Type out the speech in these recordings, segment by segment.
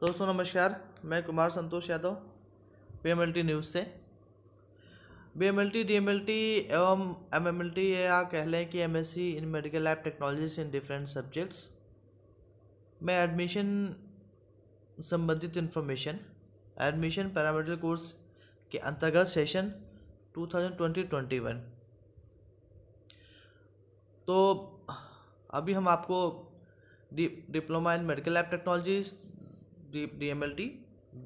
दोस्तों नमस्कार मैं Kumar Santosh Yadav B M L T news से B M L T D M L T एवं एम एम एल टी या कह लें कि M S C in medical lab technologies in different subjects में एडमिशन संबंधित इन्फॉर्मेशन एडमिशन पैरामेडिकल कोर्स के अंतर्गत session two thousand twenty twenty one तो अभी हम आपको डि diploma in medical lab technologies D M L T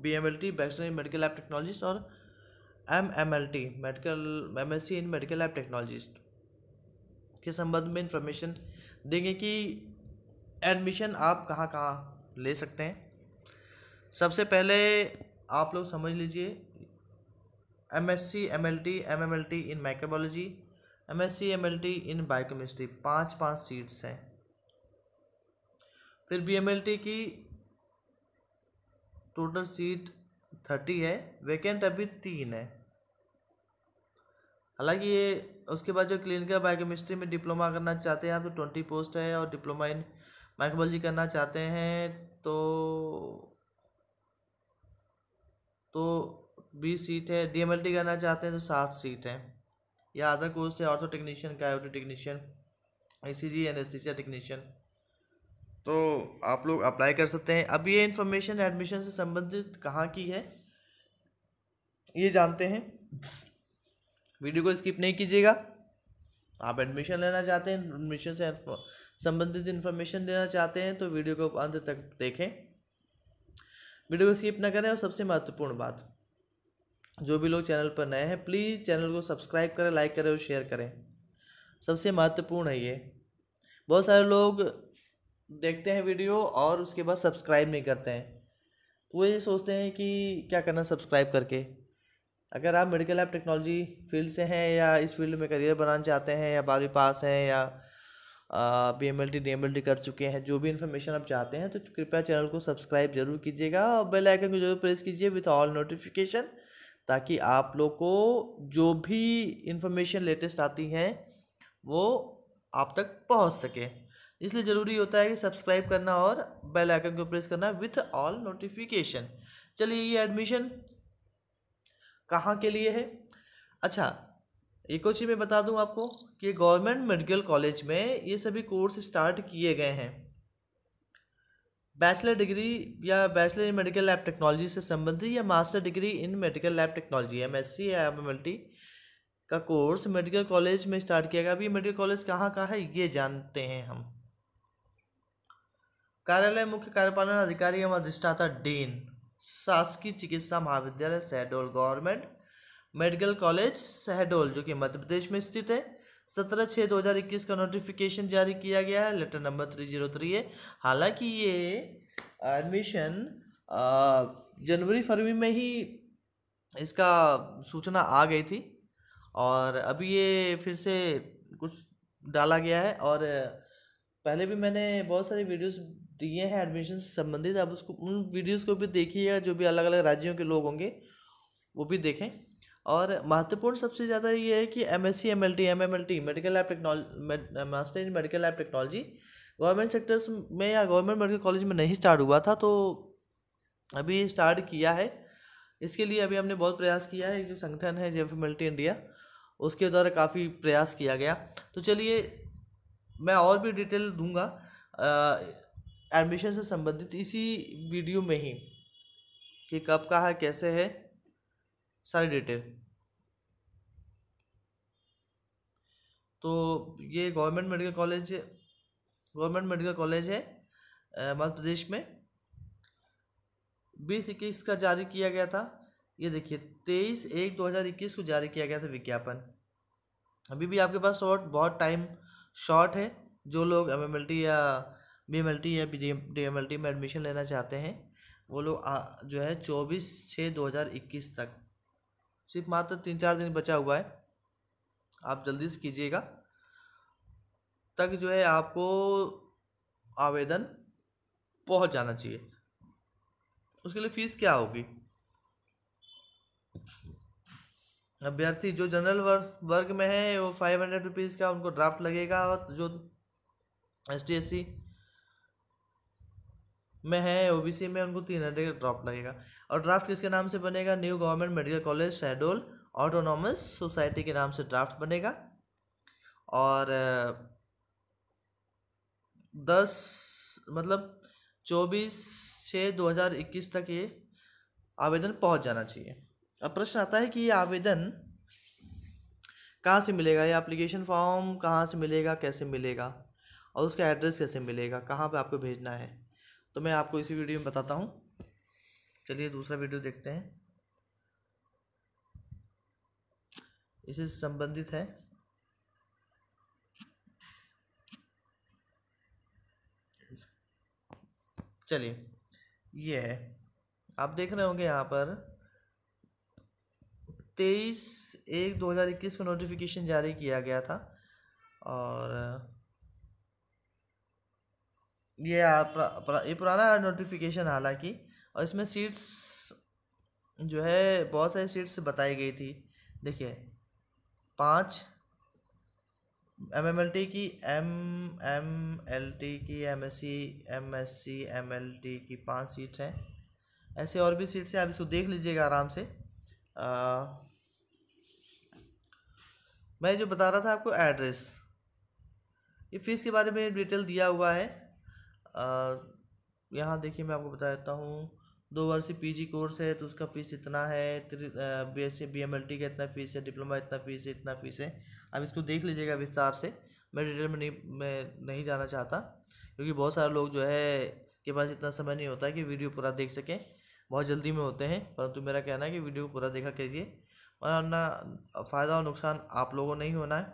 B M L T bachelor in medical lab technologist और M M L T medical M S C in medical lab technologist के संबंध में information देंगे कि admission आप कहाँ कहाँ ले सकते हैं सबसे पहले आप लोग समझ लीजिए M S C M L T M M L T in microbiology M S C M L T in biochemistry पाँच पाँच सीट्स हैं फिर बी एम एल टी की टोटल सीट थर्टी है वैकेंट अभी तीन है हालांकि ये उसके बाद जो क्लिनिकल बायोकेमिस्ट्री में डिप्लोमा करना चाहते हैं आप तो ट्वेंटी पोस्ट है और डिप्लोमा इन माइक्रोबायोलॉजी करना चाहते हैं तो तो बीस सीट है डीएमएलटी करना चाहते हैं तो सात सीट है या अदर कोर्स है ऑर्थो टेक्नीशियन का technician I C G anaesthesia technician तो आप लोग अप्लाई कर सकते हैं अब ये इन्फॉर्मेशन एडमिशन से संबंधित कहाँ की है ये जानते हैं वीडियो को स्किप नहीं कीजिएगा आप एडमिशन लेना चाहते हैं एडमिशन से संबंधित इन्फॉर्मेशन लेना चाहते हैं तो वीडियो को अंत तक देखें वीडियो को स्किप ना करें और सबसे महत्वपूर्ण बात जो भी लोग चैनल पर नए हैं प्लीज़ चैनल को सब्सक्राइब करें लाइक करें और शेयर करें सबसे महत्वपूर्ण है ये बहुत सारे लोग देखते हैं वीडियो और उसके बाद सब्सक्राइब नहीं करते हैं तो वो ये सोचते हैं कि क्या करना सब्सक्राइब करके अगर आप मेडिकल ऐप टेक्नोलॉजी फील्ड से हैं या इस फील्ड में करियर बनाना चाहते हैं या बारहवीं पास हैं या B M L T D M L T कर चुके हैं जो भी इन्फॉर्मेशन आप चाहते हैं तो कृपया चैनल को सब्सक्राइब जरूर कीजिएगा और बेल आइकन को जरूर प्रेस कीजिए विथ ऑल नोटिफिकेशन ताकि आप लोग को जो भी इन्फॉर्मेशन लेटेस्ट आती हैं वो आप तक पहुंच सके इसलिए ज़रूरी होता है कि सब्सक्राइब करना और बेल आइकन को प्रेस करना विथ ऑल नोटिफिकेशन चलिए ये एडमिशन कहाँ के लिए है अच्छा एक और चीज़ मैं बता दूँ आपको कि गवर्नमेंट मेडिकल कॉलेज में ये सभी कोर्स स्टार्ट किए गए हैं बैचलर डिग्री या bachelor in medical lab technology से संबंधित या master degree in medical lab technology M S C या एम का कोर्स मेडिकल कॉलेज में स्टार्ट किया गया अभी ये मेडिकल कॉलेज कहाँ का है ये जानते हैं हम कार्यालय मुख्य कार्यपालन अधिकारी एवं अधिष्ठाता डीन शासकीय चिकित्सा महाविद्यालय Shahdol government medical college Shahdol जो कि मध्य प्रदेश में स्थित है सत्रह छः दो हज़ार इक्कीस का नोटिफिकेशन जारी किया गया है letter number three zero three है हालांकि ये एडमिशन जनवरी फरवरी में ही इसका सूचना आ गई थी और अभी ये फिर से कुछ डाला गया है और पहले भी मैंने बहुत सारी वीडियोस तो ये है एडमिशन से संबंधित आप उसको उन वीडियोस को भी देखिएगा जो भी अलग अलग राज्यों के लोग होंगे वो भी देखें और महत्वपूर्ण सबसे ज़्यादा ये है कि M S C M L T M M L T medical lab technology master in medical lab technology government sectors में या गवर्नमेंट मेडिकल कॉलेज में नहीं स्टार्ट हुआ था तो अभी स्टार्ट किया है इसके लिए अभी हमने बहुत प्रयास किया है जो संगठन है जे टी इंडिया उसके द्वारा काफ़ी प्रयास किया गया तो चलिए मैं और भी डिटेल दूंगा एडमिशन से संबंधित इसी वीडियो में ही कि कब का है कैसे है सारी डिटेल तो ये government medical college government medical college है मध्य प्रदेश में बीस इक्कीस का जारी किया गया था ये देखिए तेईस एक दो हज़ार इक्कीस को जारी किया गया था विज्ञापन अभी भी आपके पास शॉर्ट बहुत टाइम शॉर्ट है जो लोग एम या बी एम एल टी या डी एम एल टी में एडमिशन लेना चाहते हैं वो लोग जो है चौबीस छः दो हज़ार इक्कीस तक सिर्फ मात्र तीन चार दिन बचा हुआ है आप जल्दी से कीजिएगा तक जो है आपको आवेदन पहुंच जाना चाहिए उसके लिए फ़ीस क्या होगी अभ्यर्थी जो जनरल वर्ग वर्ग में है वो फाइव हंड्रेड रुपीज़ का उनको ड्राफ्ट लगेगा और जो एस टी एस सी में है सी में उनको तीन हंड्रेड का ड्रॉप लगेगा और ड्राफ्ट किसके नाम से बनेगा new government medical college Shahdol autonomous society के नाम से ड्राफ्ट बनेगा और दस मतलब चौबीस छः दो हज़ार इक्कीस तक ये आवेदन पहुंच जाना चाहिए अब प्रश्न आता है कि ये आवेदन कहाँ से मिलेगा ये एप्लीकेशन फॉर्म कहाँ से मिलेगा कैसे मिलेगा और उसका एड्रेस कैसे मिलेगा कहाँ पे आपको भेजना है तो मैं आपको इसी वीडियो में बताता हूँ चलिए दूसरा वीडियो देखते हैं इसे संबंधित है चलिए ये है आप देख रहे होंगे यहाँ पर तेईस एक दो हज़ार इक्कीस को नोटिफिकेशन जारी किया गया था और ये प्रा, प्रा, ये पुराना नोटिफिकेशन हालांकि और इसमें सीट्स जो है बहुत सारी सीट्स बताई गई थी देखिए पाँच एम एम एल टी की एम एम एल टी की M S C M S C M L T की पांच सीट हैं ऐसे और भी सीट्स हैं आप इसको देख लीजिएगा आराम से आ, मैं जो बता रहा था आपको एड्रेस ये फीस के बारे में डिटेल दिया हुआ है यहाँ देखिए मैं आपको बता देता हूँ दो वर्षीय पीजी कोर्स है तो उसका फीस इतना है B S C B M L T का इतना फीस है डिप्लोमा इतना फीस है इतना फीस है आप इसको देख लीजिएगा विस्तार से मैं डिटेल में नहीं मैं नहीं जाना चाहता क्योंकि बहुत सारे लोग जो है के पास इतना समय नहीं होता है कि वीडियो पूरा देख सकें बहुत जल्दी में होते हैं परंतु मेरा कहना है कि वीडियो पूरा देखा कीजिए वरना फ़ायदा और नुकसान आप लोगों नहीं होना है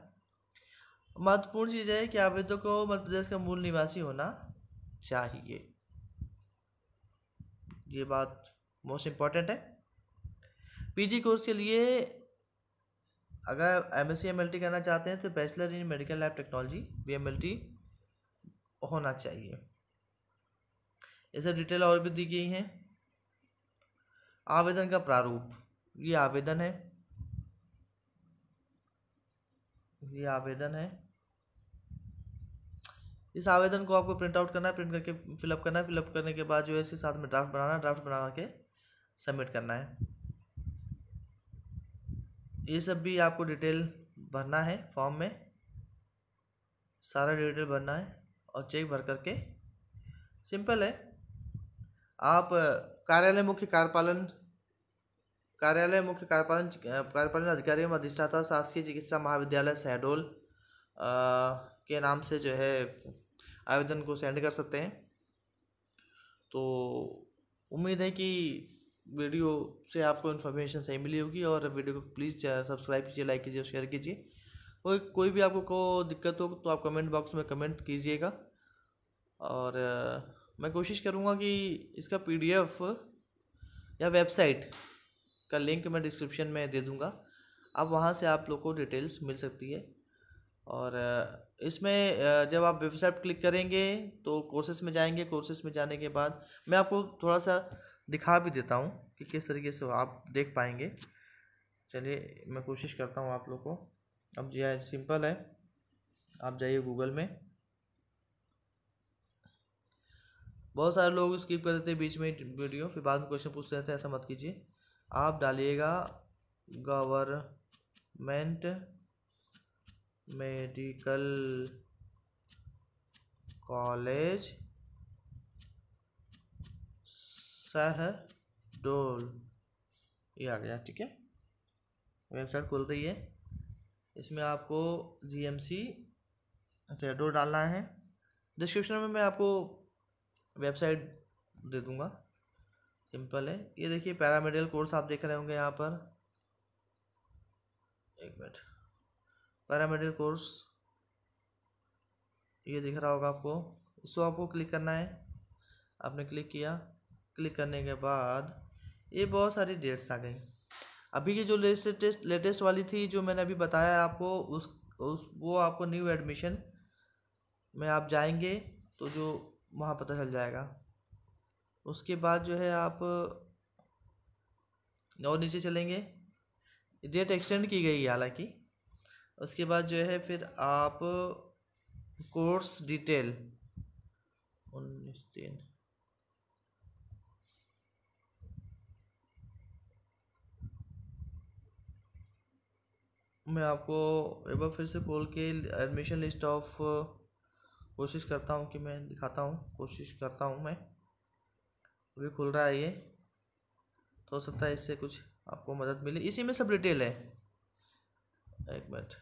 महत्वपूर्ण चीज़ है कि आवेदकों को मध्य प्रदेश का मूल निवासी होना चाहिए ये बात मोस्ट इम्पॉर्टेंट है पीजी कोर्स के लिए अगर एम एस करना चाहते हैं तो bachelor in medical lab technology बी होना चाहिए इसे डिटेल और भी दी गई हैं आवेदन का प्रारूप ये आवेदन है ये आवेदन है इस आवेदन को आपको प्रिंट आउट करना है प्रिंट करके फिलअप करना है फिलअप करने के बाद जो है इसके साथ में ड्राफ्ट बनाना है ड्राफ्ट बना के सबमिट करना है ये सब भी आपको डिटेल भरना है फॉर्म में सारा डिटेल भरना है और चेक भर करके सिंपल है आप कार्यालय मुख्य कार्यपालन कार्यालय मुख्य कार्यपालन कार्यपालन अधिकारी एवं अधिष्ठाता शासकीय चिकित्सा महाविद्यालय शहडोल के नाम से जो है आवेदन को सेंड कर सकते हैं तो उम्मीद है कि वीडियो से आपको इन्फॉर्मेशन सही मिली होगी और वीडियो को प्लीज़ सब्सक्राइब कीजिए लाइक कीजिए शेयर कीजिए कोई कोई भी आपको को दिक्कत हो तो आप कमेंट बॉक्स में कमेंट कीजिएगा और मैं कोशिश करूँगा कि इसका पीडीएफ या वेबसाइट का लिंक मैं डिस्क्रिप्शन में दे दूँगा अब वहाँ से आप लोग को डिटेल्स मिल सकती है और इसमें जब आप वेबसाइट क्लिक करेंगे तो कोर्सेस में जाएंगे कोर्सेस में जाने के बाद मैं आपको थोड़ा सा दिखा भी देता हूँ कि किस तरीके से आप देख पाएंगे चलिए मैं कोशिश करता हूँ आप लोग को अब यह हाँ, सिंपल है आप जाइए गूगल में बहुत सारे लोग स्किप कर देते हैं बीच में वीडियो फिर बाद में क्वेश्चन पूछते रहते हैं ऐसा मत कीजिए आप डालिएगा गवर्नमेंट मेडिकल कॉलेज शहडोल ये आ गया ठीक है वेबसाइट खुल रही है इसमें आपको जी एम सी शहडोल डालना है डिस्क्रिप्शन में मैं आपको वेबसाइट दे दूंगा सिंपल है ये देखिए पैरामेडिकल कोर्स आप देख रहे होंगे यहाँ पर एक मिनट पैरामेडिकल कोर्स ये दिख रहा होगा आपको इसको आपको क्लिक करना है आपने क्लिक किया क्लिक करने के बाद ये बहुत सारी डेट्स आ गई अभी की जो लेटेस्ट लेटेस्ट वाली थी जो मैंने अभी बताया आपको उस उस वो आपको न्यू एडमिशन में आप जाएंगे तो जो वहाँ पता चल जाएगा उसके बाद जो है आप और नीचे चलेंगे डेट एक्सटेंड की गई है हालांकि उसके बाद जो है फिर आप कोर्स डिटेल उन्नीस तीन मैं आपको एक बार फिर से खोल के एडमिशन लिस्ट ऑफ कोशिश करता हूँ कि मैं दिखाता हूँ कोशिश करता हूँ मैं अभी खुल रहा है ये तो हो सकता है इससे कुछ आपको मदद मिले इसी में सब डिटेल है एक मिनट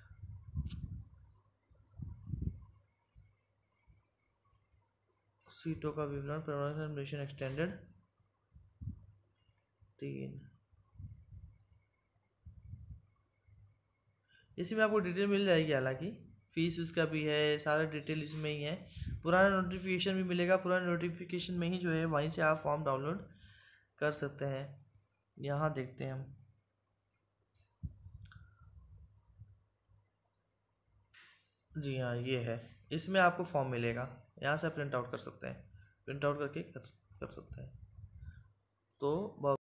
सीटों का विवरण परमानेंट एक्सटेंडेड तीन में आपको डिटेल मिल जाएगी हालांकि फीस उसका भी है सारा डिटेल इसमें ही है पुराना नोटिफिकेशन भी मिलेगा पुराना नोटिफिकेशन में ही जो है वहीं से आप फॉर्म डाउनलोड कर सकते हैं यहाँ देखते हैं हम जी हाँ ये है इसमें आपको फॉर्म मिलेगा यहाँ से आप प्रिंट आउट कर सकते हैं प्रिंट आउट करके कर कर सकते हैं तो